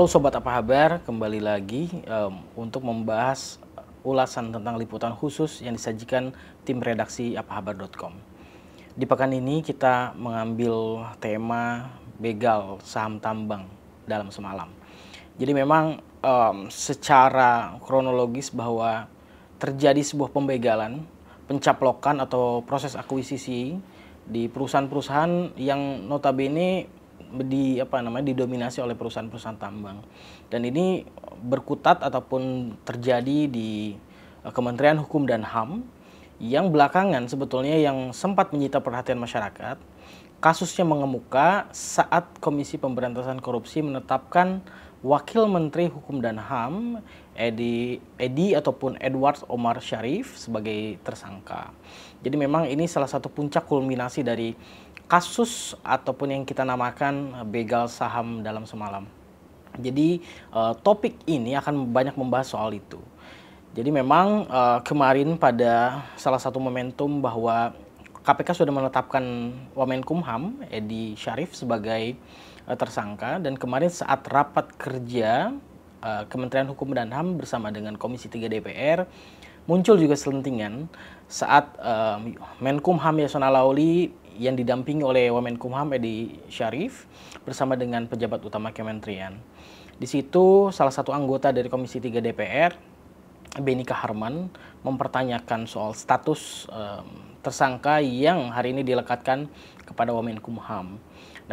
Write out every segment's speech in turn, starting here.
Halo sobat apa kabar? Kembali lagi um, untuk membahas ulasan tentang liputan khusus yang disajikan tim redaksi apahabar.com. Di pekan ini kita mengambil tema begal saham tambang dalam semalam. Jadi memang um, secara kronologis bahwa terjadi sebuah pembegalan, pencaplokan atau proses akuisisi di perusahaan-perusahaan yang notabene di apa namanya didominasi oleh perusahaan-perusahaan tambang. Dan ini berkutat ataupun terjadi di eh, Kementerian Hukum dan HAM yang belakangan sebetulnya yang sempat menyita perhatian masyarakat. Kasusnya mengemuka saat Komisi Pemberantasan Korupsi menetapkan Wakil Menteri Hukum dan HAM Edi Edi ataupun Edward Omar Sharif sebagai tersangka. Jadi memang ini salah satu puncak kulminasi dari kasus ataupun yang kita namakan eh, begal saham dalam semalam. Jadi uh, topik ini akan banyak membahas soal itu. Jadi memang uh, kemarin pada salah satu momentum bahwa KPK sudah menetapkan Wamenkumham Edi Syarif sebagai uh, tersangka dan kemarin saat rapat kerja uh, Kementerian Hukum dan HAM bersama dengan Komisi 3 DPR muncul juga selentingan saat uh, Menkumham Yasona Lauli yang didampingi oleh Wamen Kumham Edi Syarif bersama dengan pejabat utama Kementerian. Di situ salah satu anggota dari Komisi 3 DPR, Benika Harman, mempertanyakan soal status um, tersangka yang hari ini dilekatkan kepada Wamen Kumham.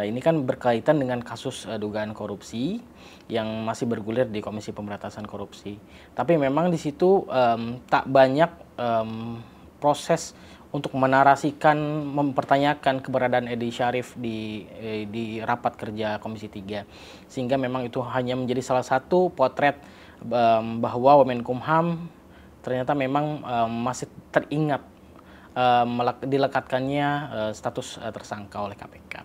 Nah ini kan berkaitan dengan kasus uh, dugaan korupsi yang masih bergulir di Komisi Pemberantasan Korupsi. Tapi memang di situ um, tak banyak um, proses untuk menarasikan mempertanyakan keberadaan Edi Syarif di eh, di rapat kerja Komisi 3 sehingga memang itu hanya menjadi salah satu potret um, bahwa Kemenkumham ternyata memang um, masih teringat um, dilekatkannya uh, status uh, tersangka oleh KPK.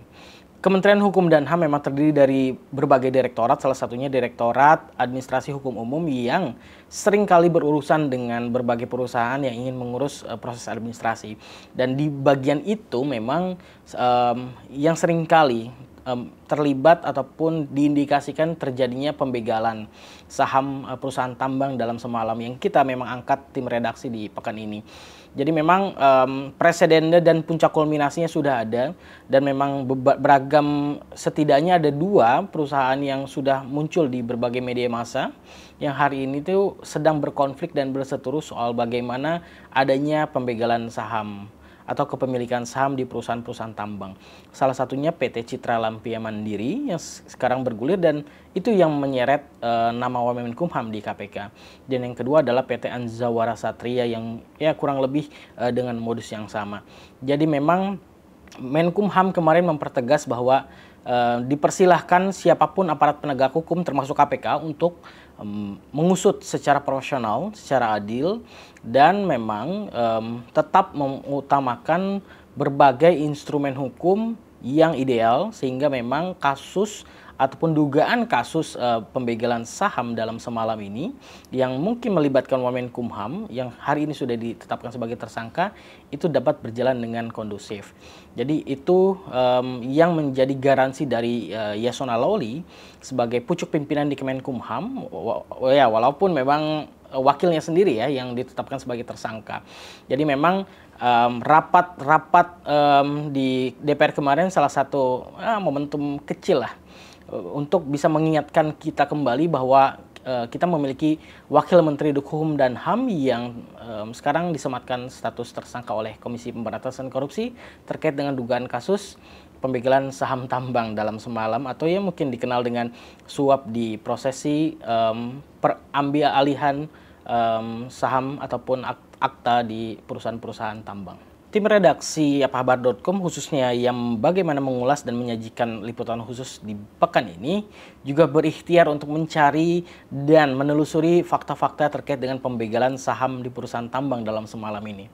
Kementerian Hukum dan HAM memang terdiri dari berbagai direktorat, salah satunya Direktorat Administrasi Hukum Umum yang sering kali berurusan dengan berbagai perusahaan yang ingin mengurus uh, proses administrasi. Dan di bagian itu memang um, yang kali um, terlibat ataupun diindikasikan terjadinya pembegalan saham uh, perusahaan tambang dalam semalam yang kita memang angkat tim redaksi di pekan ini. Jadi memang um, presidennya dan puncak kulminasinya sudah ada dan memang beragam setidaknya ada dua perusahaan yang sudah muncul di berbagai media massa yang hari ini tuh sedang berkonflik dan berseteru soal bagaimana adanya pembegalan saham atau kepemilikan saham di perusahaan-perusahaan tambang. Salah satunya PT Citra Lampia Mandiri yang sekarang bergulir dan itu yang menyeret e, nama Kumham di KPK. Dan yang kedua adalah PT Anzawara Satria yang ya kurang lebih e, dengan modus yang sama. Jadi memang Menkumham kemarin mempertegas bahwa e, dipersilahkan siapapun aparat penegak hukum termasuk KPK untuk um, mengusut secara profesional, secara adil, dan memang um, tetap mengutamakan berbagai instrumen hukum yang ideal sehingga memang kasus ataupun dugaan kasus uh, pembegalan saham dalam semalam ini yang mungkin melibatkan Wamen Kumham yang hari ini sudah ditetapkan sebagai tersangka itu dapat berjalan dengan kondusif. Jadi itu um, yang menjadi garansi dari uh, Yasona Lawli sebagai pucuk pimpinan di Kemenkumham. ya walaupun memang eh, wakilnya sendiri ya yang ditetapkan sebagai tersangka. Jadi memang rapat-rapat um, um, di DPR kemarin salah satu uh, momentum kecil lah eh, untuk bisa mengingatkan kita kembali bahwa Eh, kita memiliki Wakil Menteri dukuhum dan HAM yang um, sekarang disematkan status tersangka oleh Komisi Pemberantasan Korupsi terkait dengan dugaan kasus pembegalan saham tambang dalam semalam atau yang mungkin dikenal dengan suap di prosesi um, perambil alihan um, saham ataupun akta di perusahaan-perusahaan tambang. Tim redaksi apahabar.com khususnya yang bagaimana mengulas dan menyajikan liputan khusus di pekan ini juga berikhtiar untuk mencari dan menelusuri fakta-fakta terkait dengan pembegalan saham di perusahaan tambang dalam semalam ini.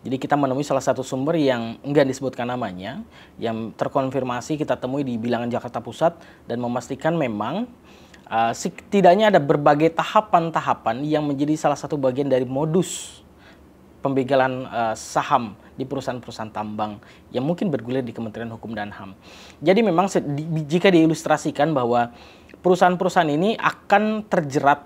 Jadi kita menemui salah satu sumber yang enggak disebutkan namanya yang terkonfirmasi kita temui di bilangan Jakarta Pusat dan memastikan memang uh, ah, setidaknya ada berbagai tahapan-tahapan yang menjadi salah satu bagian dari modus pembegalan uh, saham di perusahaan-perusahaan tambang yang mungkin bergulir di Kementerian Hukum dan HAM. Jadi memang di, jika diilustrasikan bahwa perusahaan-perusahaan ini akan terjerat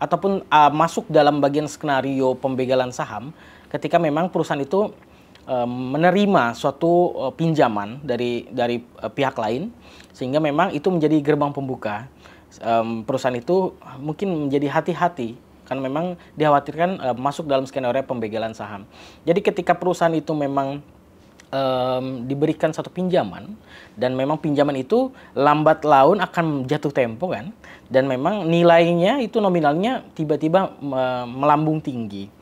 ataupun uh, masuk dalam bagian skenario pembegalan saham ketika memang perusahaan itu eh, menerima suatu pinjaman dari dari pihak lain sehingga memang itu menjadi gerbang pembuka perusahaan itu mungkin menjadi hati-hati kan memang dikhawatirkan uh, masuk dalam skenario pembegalan saham. Jadi ketika perusahaan itu memang um, diberikan satu pinjaman dan memang pinjaman itu lambat laun akan jatuh tempo kan dan memang nilainya itu nominalnya tiba-tiba uh, melambung tinggi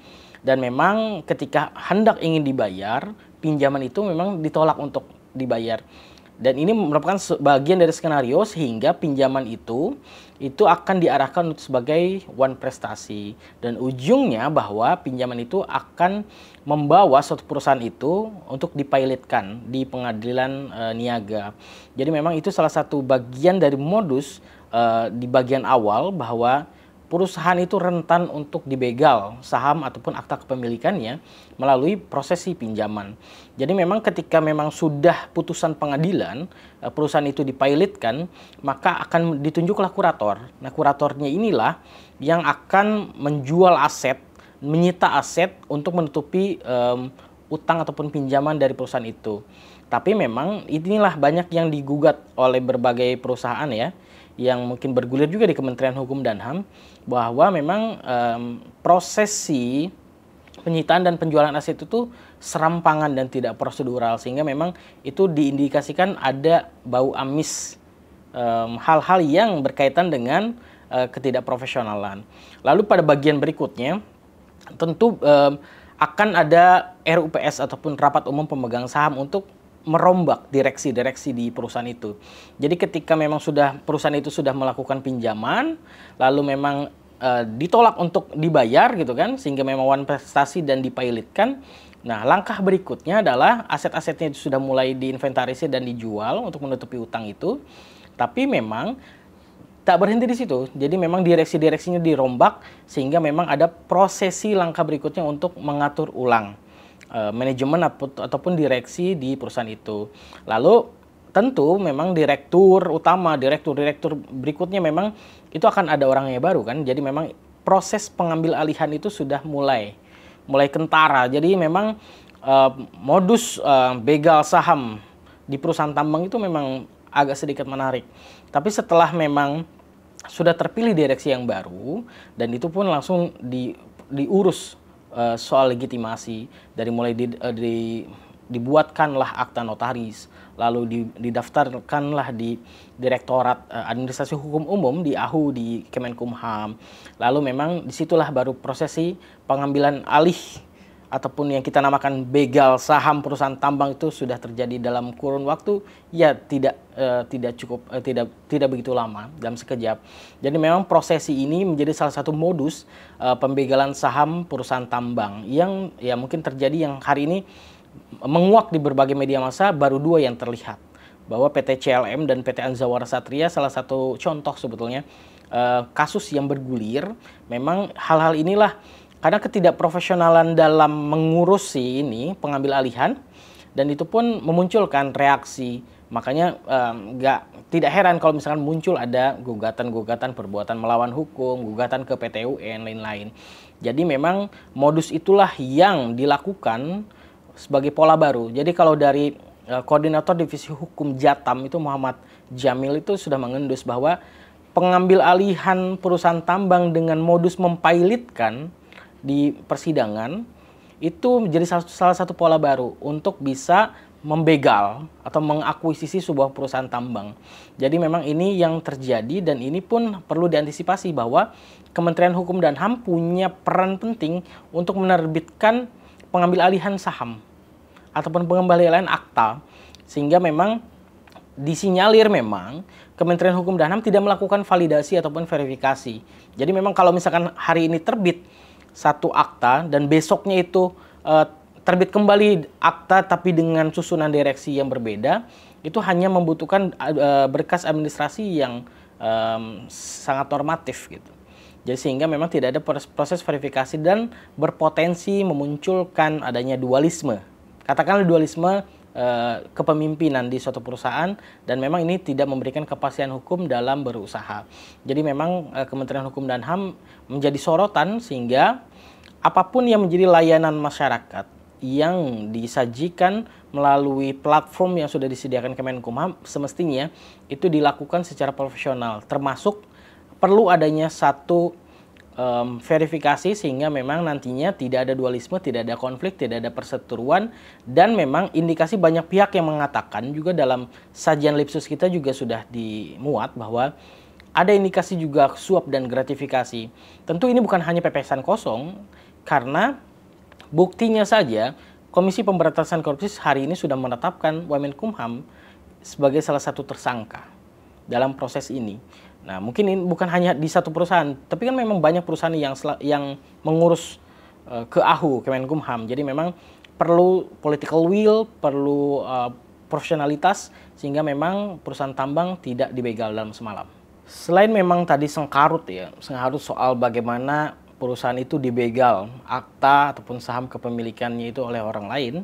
dan memang ketika hendak ingin dibayar pinjaman itu memang ditolak untuk dibayar dan ini merupakan bagian dari skenario sehingga pinjaman itu itu akan diarahkan sebagai one prestasi dan ujungnya bahwa pinjaman itu akan membawa suatu perusahaan itu untuk dipilotkan di pengadilan e, niaga. Jadi memang itu salah satu bagian dari modus e, di bagian awal bahwa perusahaan itu rentan untuk dibegal saham ataupun akta kepemilikannya melalui prosesi pinjaman. Jadi memang ketika memang sudah putusan pengadilan eh, perusahaan itu dipilotkan, maka akan ditunjuklah kurator. Nah, kuratornya inilah yang akan menjual aset, menyita aset untuk menutupi um, utang ataupun pinjaman dari perusahaan itu. Tapi memang inilah banyak yang digugat oleh berbagai perusahaan ya yang mungkin bergulir juga di Kementerian Hukum dan HAM bahwa memang um, prosesi penyitaan dan penjualan aset itu serampangan dan tidak prosedural sehingga memang itu diindikasikan ada bau amis hal-hal um, yang berkaitan dengan uh, ketidakprofesionalan. Lalu pada bagian berikutnya tentu um, akan ada RUPS ataupun rapat umum pemegang saham untuk merombak direksi-direksi di perusahaan itu. Jadi ketika memang sudah perusahaan itu sudah melakukan pinjaman, lalu memang e, ditolak untuk dibayar gitu kan, sehingga memang one prestasi dan dipilotkan. Nah, langkah berikutnya adalah aset-asetnya sudah mulai diinventarisir dan dijual untuk menutupi utang itu. Tapi memang tak berhenti di situ. Jadi memang direksi-direksinya dirombak sehingga memang ada prosesi langkah berikutnya untuk mengatur ulang uh, manajemen ataupun direksi di perusahaan itu. Lalu tentu memang direktur utama, direktur-direktur berikutnya memang itu akan ada orangnya baru kan. Jadi memang proses pengambil alihan itu sudah mulai mulai kentara. Jadi memang uh, modus uh, begal saham di perusahaan tambang itu memang agak sedikit menarik. Tapi setelah memang sudah terpilih direksi yang baru dan itu pun langsung di diurus uh, soal legitimasi dari mulai di, uh, di dibuatkanlah akta notaris, lalu didaftarkanlah di Direktorat eh, Administrasi Hukum Umum di AHU di Kemenkumham. Lalu memang disitulah baru prosesi pengambilan alih ataupun yang kita namakan begal saham perusahaan tambang itu sudah terjadi dalam kurun waktu ya tidak uh, tidak cukup uh, tidak tidak begitu lama dalam sekejap. Jadi memang prosesi ini menjadi salah satu modus uh, pembegalan saham perusahaan tambang yang ya mungkin terjadi yang hari ini menguak di berbagai media massa baru dua yang terlihat bahwa PT CLM dan PT Anzawara Satria salah satu contoh sebetulnya uh, kasus yang bergulir memang hal-hal inilah karena ketidakprofesionalan dalam mengurusi ini pengambil alihan dan itu pun memunculkan reaksi. Makanya nggak um, tidak heran kalau misalkan muncul ada gugatan-gugatan perbuatan melawan hukum, gugatan ke PT UN, lain-lain. Jadi memang modus itulah yang dilakukan sebagai pola baru. Jadi kalau dari uh, koordinator divisi hukum Jatam itu Muhammad Jamil itu sudah mengendus bahwa pengambil alihan perusahaan tambang dengan modus mempailitkan di persidangan itu menjadi salah satu pola baru untuk bisa membegal atau mengakuisisi sebuah perusahaan tambang. Jadi memang ini yang terjadi dan ini pun perlu diantisipasi bahwa Kementerian Hukum dan HAM punya peran penting untuk menerbitkan pengambil alihan saham ataupun pengembalian akta sehingga memang disinyalir memang Kementerian Hukum dan HAM tidak melakukan validasi ataupun verifikasi. Jadi memang kalau misalkan hari ini terbit satu akta dan besoknya itu uh, terbit kembali akta tapi dengan susunan direksi yang berbeda itu hanya membutuhkan uh, berkas administrasi yang um, sangat normatif gitu. Jadi sehingga memang tidak ada proses verifikasi dan berpotensi memunculkan adanya dualisme. Katakanlah dualisme Eh, kepemimpinan di suatu perusahaan dan memang ini tidak memberikan kepastian hukum dalam berusaha. Jadi memang eh, Kementerian Hukum dan HAM menjadi sorotan sehingga apapun yang menjadi layanan masyarakat yang disajikan melalui platform yang sudah disediakan Kemenkumham semestinya itu dilakukan secara profesional termasuk perlu adanya satu um, verifikasi sehingga memang nantinya tidak ada dualisme, tidak ada konflik, tidak ada perseteruan dan memang indikasi banyak pihak yang mengatakan juga dalam sajian Lipsus kita juga sudah dimuat bahwa ada indikasi juga suap dan gratifikasi. Tentu ini bukan hanya pepesan kosong karena buktinya saja Komisi Pemberantasan Korupsi hari ini sudah menetapkan Wamenkumham sebagai salah satu tersangka dalam proses ini. Nah, mungkin ini bukan hanya di satu perusahaan, tapi kan memang banyak perusahaan yang yang mengurus uh, ke AHU, Kemenkumham. Jadi memang perlu political will, perlu uh, profesionalitas sehingga memang perusahaan tambang tidak dibegal dalam semalam. Selain memang tadi sengkarut ya, sengkarut soal bagaimana perusahaan itu dibegal akta ataupun saham kepemilikannya itu oleh orang lain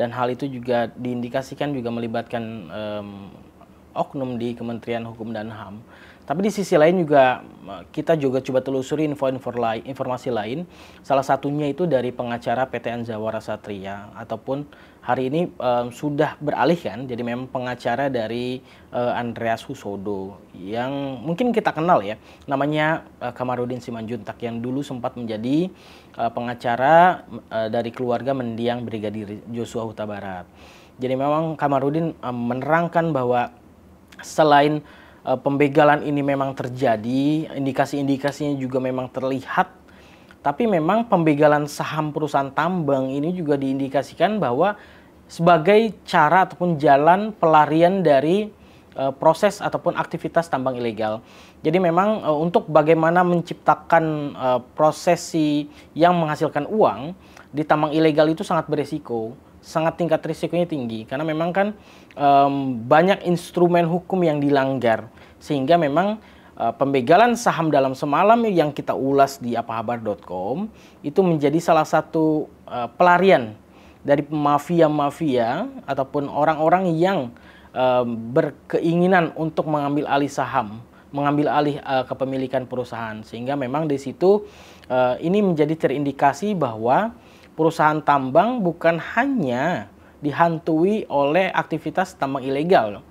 dan hal itu juga diindikasikan juga melibatkan um, oknum di Kementerian Hukum dan HAM. Tapi di sisi lain juga eh, kita juga coba telusuri info-info lain, informasi lain. Salah satunya itu dari pengacara PT Anjawara Satria ataupun hari ini um, sudah beralih kan jadi memang pengacara dari uh, Andreas Husodo yang mungkin kita kenal ya namanya uh, Kamarudin Simanjuntak yang dulu sempat menjadi uh, pengacara uh, dari keluarga mendiang Brigadir Joshua Huta Barat. Jadi memang Kamarudin menerangkan bahwa selain Eh, pembegalan ini memang terjadi, indikasi-indikasinya juga memang terlihat, tapi memang pembegalan saham perusahaan tambang ini juga diindikasikan bahwa sebagai cara ataupun jalan pelarian dari uh, proses ataupun aktivitas tambang ilegal. Jadi memang uh, untuk bagaimana menciptakan uh, prosesi yang menghasilkan uang di tambang ilegal itu sangat beresiko sangat tingkat risikonya tinggi karena memang kan um, banyak instrumen hukum yang dilanggar sehingga memang uh, pembegalan saham dalam semalam yang kita ulas di apahabar.com itu menjadi salah satu uh, pelarian dari mafia-mafia ataupun orang-orang yang uh, berkeinginan untuk mengambil alih saham mengambil alih uh, kepemilikan perusahaan sehingga memang di situ uh, ini menjadi terindikasi bahwa perusahaan tambang bukan hanya dihantui oleh aktivitas tambang ilegal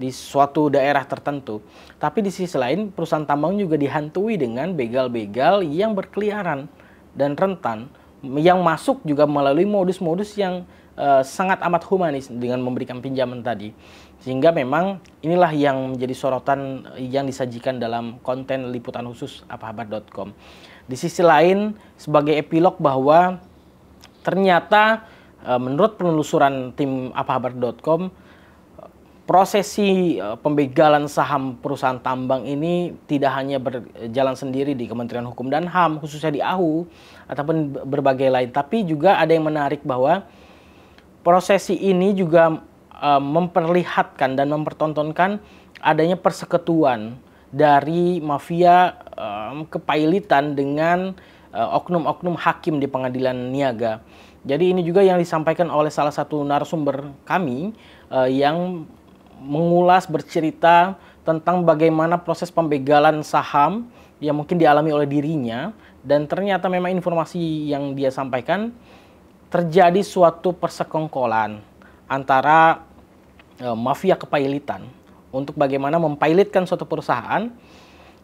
di suatu daerah tertentu, tapi di sisi lain perusahaan tambang juga dihantui dengan begal-begal yang berkeliaran dan rentan yang masuk juga melalui modus-modus yang uh, sangat amat humanis dengan memberikan pinjaman tadi. Sehingga memang inilah yang menjadi sorotan yang disajikan dalam konten liputan khusus apahabar.com. Di sisi lain sebagai epilog bahwa Ternyata eh, menurut penelusuran tim apahabar.com prosesi eh, pembegalan saham perusahaan tambang ini tidak hanya berjalan sendiri di Kementerian Hukum dan HAM khususnya di AHU ataupun berbagai lain tapi juga ada yang menarik bahwa prosesi ini juga eh, memperlihatkan dan mempertontonkan adanya persekutuan dari mafia kepailitan dengan Eh, oknum-oknum hakim di pengadilan niaga. Jadi ini juga yang disampaikan oleh salah satu narasumber kami uh, yang mengulas bercerita tentang bagaimana proses pembegalan saham yang mungkin dialami oleh dirinya dan ternyata memang informasi yang dia sampaikan terjadi suatu persekongkolan antara uh, mafia kepailitan untuk bagaimana mempailitkan suatu perusahaan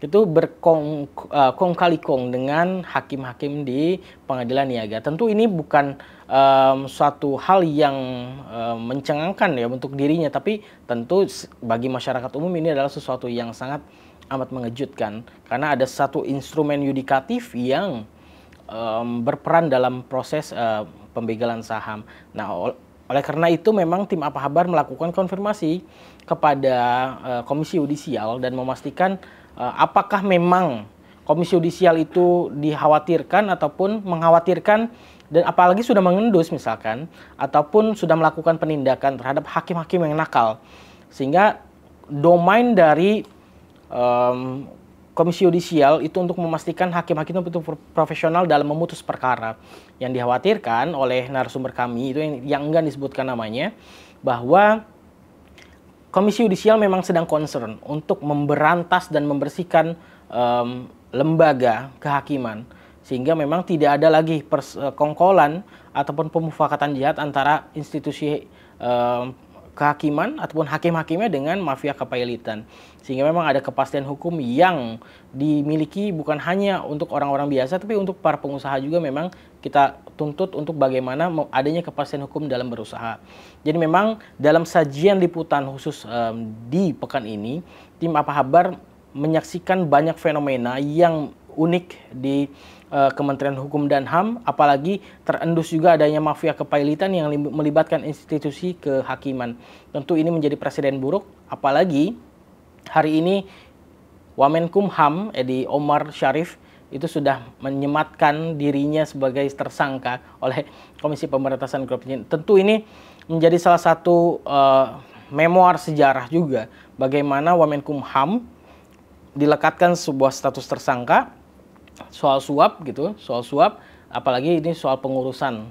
itu berkong uh, kong kali kong dengan hakim-hakim di pengadilan niaga. Tentu ini bukan um, suatu hal yang um, mencengangkan ya untuk dirinya, tapi tentu bagi masyarakat umum ini adalah sesuatu yang sangat amat mengejutkan karena ada satu instrumen yudikatif yang um, berperan dalam proses uh, pembegalan saham. Nah, oleh karena itu memang tim apa kabar melakukan konfirmasi kepada uh, komisi yudisial dan memastikan Eh, apakah memang komisi yudisial itu dikhawatirkan ataupun mengkhawatirkan dan apalagi sudah mengendus misalkan ataupun sudah melakukan penindakan terhadap hakim-hakim yang nakal sehingga domain dari um, komisi yudisial itu untuk memastikan hakim-hakim itu profesional dalam memutus perkara yang dikhawatirkan oleh narasumber kami itu yang, yang enggan disebutkan namanya bahwa Komisi Yudisial memang sedang concern untuk memberantas dan membersihkan um, lembaga kehakiman sehingga memang tidak ada lagi pers eh, kongkolan ataupun pemufakatan jahat antara institusi um, kehakiman ataupun hakim-hakimnya dengan mafia kepailitan sehingga memang ada kepastian hukum yang dimiliki bukan hanya untuk orang-orang biasa tapi untuk para pengusaha juga memang kita tuntut untuk bagaimana adanya kepastian hukum dalam berusaha. Jadi memang dalam sajian liputan khusus um, di pekan ini, tim apa kabar menyaksikan banyak fenomena yang unik di uh, Kementerian Hukum dan HAM, apalagi terendus juga adanya mafia kepailitan yang melibatkan institusi kehakiman. Tentu ini menjadi presiden buruk, apalagi hari ini Wamenkumham Edi Omar Syarif itu sudah menyematkan dirinya sebagai tersangka oleh Komisi Pemberantasan Korupsi. Tentu ini menjadi salah satu uh, memoir sejarah juga bagaimana Wamenkumham dilekatkan sebuah status tersangka soal suap gitu, soal suap apalagi ini soal pengurusan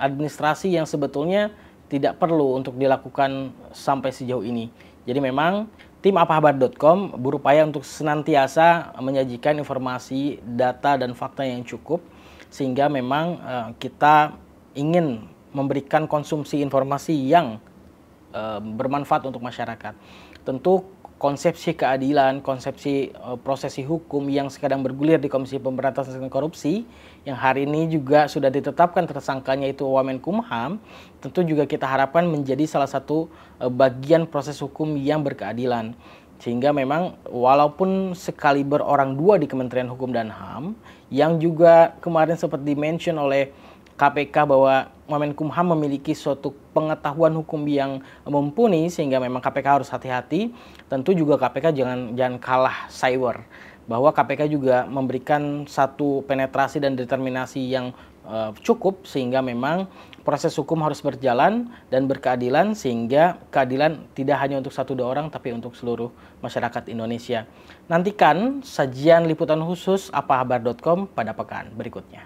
administrasi yang sebetulnya tidak perlu untuk dilakukan sampai sejauh ini. Jadi memang Tim apahabar.com berupaya untuk senantiasa menyajikan informasi, data, dan fakta yang cukup sehingga memang uh, kita ingin memberikan konsumsi informasi yang uh, bermanfaat untuk masyarakat. Tentu konsepsi keadilan, konsepsi uh, prosesi hukum yang sekarang bergulir di Komisi Pemberantasan Korupsi yang hari ini juga sudah ditetapkan tersangkanya itu Wamen Kumham, tentu juga kita harapkan menjadi salah satu uh, bagian proses hukum yang berkeadilan. Sehingga memang walaupun sekaliber orang dua di Kementerian Hukum dan HAM yang juga kemarin sempat mention oleh KPK bahwa Kumham memiliki suatu pengetahuan hukum yang mumpuni sehingga memang KPK harus hati-hati. Tentu juga KPK jangan jangan kalah cyber bahwa KPK juga memberikan satu penetrasi dan determinasi yang uh, cukup sehingga memang proses hukum harus berjalan dan berkeadilan sehingga keadilan tidak hanya untuk satu dua orang tapi untuk seluruh masyarakat Indonesia. Nantikan sajian liputan khusus apahabar.com pada pekan berikutnya.